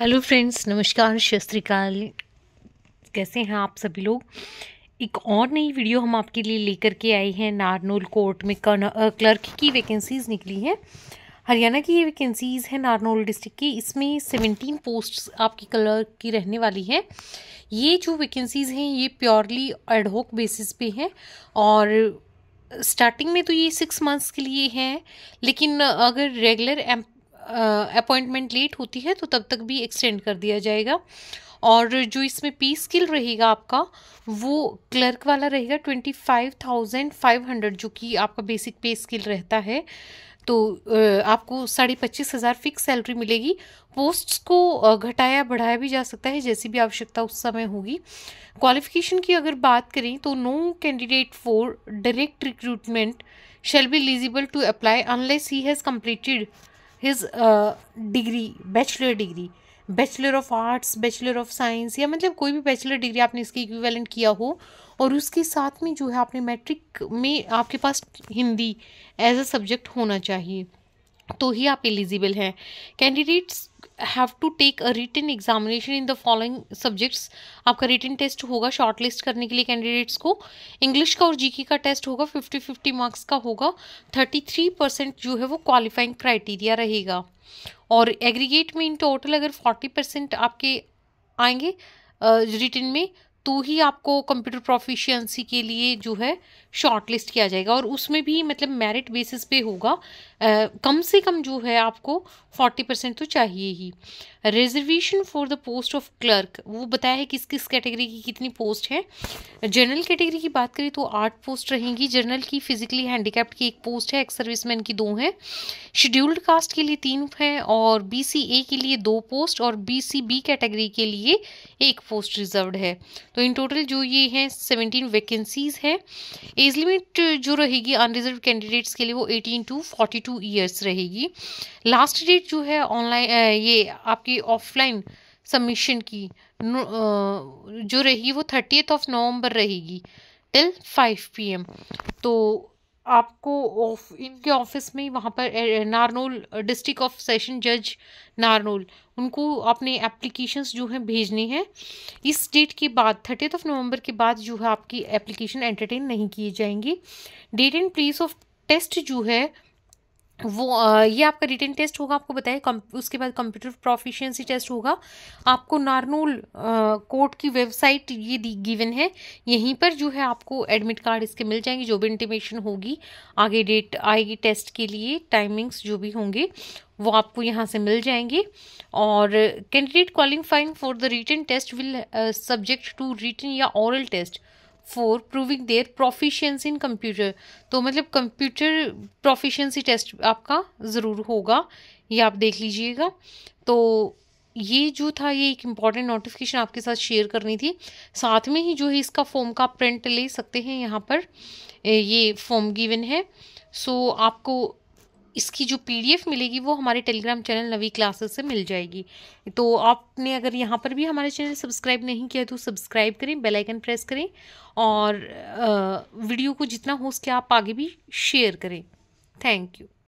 hello friends नमस्कार शस्त्रीकाल कैसे हैं आप सभी लोग एक और नई वीडियो हम आपके लिए लेकर के आए हैं नारनोल कोर्ट में क्लर्क की वैकेंसीज़ निकली हैं हरियाणा की ये वैकेंसीज़ हैं नारनोल डिस्ट्रिक्ट की इसमें सेवनटीन पोस्ट्स आपकी क्लर्क की रहने वाली हैं ये जो वैकेंसीज़ हैं ये प्योरली एडहॉक बेसिस पे हैं और स्टार्टिंग में तो ये सिक्स मंथ्स के लिए हैं लेकिन अगर रेगुलर अपॉइंटमेंट लेट होती है तो तब तक भी एक्सटेंड कर दिया जाएगा और जो इसमें पे स्किल रहेगा आपका वो क्लर्क वाला रहेगा twenty five thousand five hundred जो कि आपका बेसिक पे स्किल रहता है तो आपको साढ़े पच्चीस हज़ार फिक्स सैलरी मिलेगी पोस्ट्स को घटाया बढ़ाया भी जा सकता है जैसी भी आवश्यकता उस समय होगी क्वालिफिकेशन की अगर बात करें तो no candidate for direct recruitment shall be eligible to apply unless he has completed his degree bachelor degree bachelor of arts bachelor of science या मतलब कोई भी बैचलर डिग्री आपने इसके इक्विवेलेंट किया हो और उसके साथ में जो है आपने मैट्रिक में आपके पास हिंदी एज अ सब्जेक्ट होना चाहिए तो ही आप एलिजिबल हैं candidates have to take a written examination in the following subjects आपका रिटर्न टेस्ट होगा शॉर्ट लिस्ट करने के लिए कैंडिडेट्स को इंग्लिश का और जीके का टेस्ट होगा फिफ्टी फिफ्टी मार्क्स का होगा थर्टी थ्री परसेंट जो है वो क्वालिफाइंग क्राइटेरिया रहेगा और एग्रीगेट में इन टोटल अगर फोर्टी परसेंट आपके आएंगे रिटर्न में तो ही आपको कंप्यूटर प्रोफिशिएंसी के लिए जो है शॉर्ट लिस्ट किया जाएगा और उसमें भी मतलब मेरिट बेसिस पे होगा आ, कम से कम जो है आपको फोर्टी परसेंट तो चाहिए ही reservation for the post of clerk वो बताया है किस किस कैटेगरी की कितनी पोस्ट है जनरल कैटेगरी की बात करें तो आठ पोस्ट रहेंगी जनरल की फिजिकली हैंडीकैप्ड की एक पोस्ट है एक्स सर्विसमैन की दो हैं शेड्यूल्ड कास्ट के लिए तीन हैं और बी के लिए दो पोस्ट और बी कैटेगरी के लिए एक पोस्ट रिजर्व है तो इन टोटल जो ये हैं सेवनटीन वैकेंसीज हैं एज लिमिट जो रहेगी अनरिजर्व कैंडिडेट्स के लिए वो eighteen to forty two years रहेगी लास्ट डेट जो है ऑनलाइन ये आपकी ऑफलाइन सबमिशन की जो रहेगी वो थर्टीथ ऑफ नवंबर रहेगी टिल फाइव पी तो आपको इनके ऑफिस में ही वहाँ पर नारनोल डिस्ट्रिक्ट ऑफ सेशन जज नारनोल उनको अपने एप्लीकेशंस जो है भेजनी है इस डेट के बाद थर्टीथ ऑफ नवंबर के बाद जो है आपकी एप्लीकेशन एंटरटेन नहीं किए जाएंगी date and place of test जो है वो ये आपका रिटर्न टेस्ट होगा आपको बताया उसके बाद कंप्यूटर प्रोफिशिएंसी टेस्ट होगा आपको नारनूल कोर्ट की वेबसाइट ये दी गिवन है यहीं पर जो है आपको एडमिट कार्ड इसके मिल जाएंगे जो भी इंटीमेशन होगी आगे डेट आएगी टेस्ट के लिए टाइमिंग्स जो भी होंगे वो आपको यहाँ से मिल जाएंगे और candidate qualifying for the written test will subject to written या oral test for proving their proficiency in computer तो मतलब कंप्यूटर प्रोफिशियंसी टेस्ट आपका ज़रूर होगा ये आप देख लीजिएगा तो ये जो था ये एक इम्पॉर्टेंट नोटिफिकेशन आपके साथ शेयर करनी थी साथ में ही जो है इसका फॉर्म का प्रिंट ले सकते हैं यहाँ पर ये फॉर्म गिवन है सो आपको इसकी जो पीडीएफ मिलेगी वो हमारे टेलीग्राम चैनल नवी क्लासेस से मिल जाएगी तो आपने अगर यहाँ पर भी हमारे चैनल सब्सक्राइब नहीं किया तो सब्सक्राइब करें बेल आइकन प्रेस करें और वीडियो को जितना हो सके आप आगे भी शेयर करें थैंक यू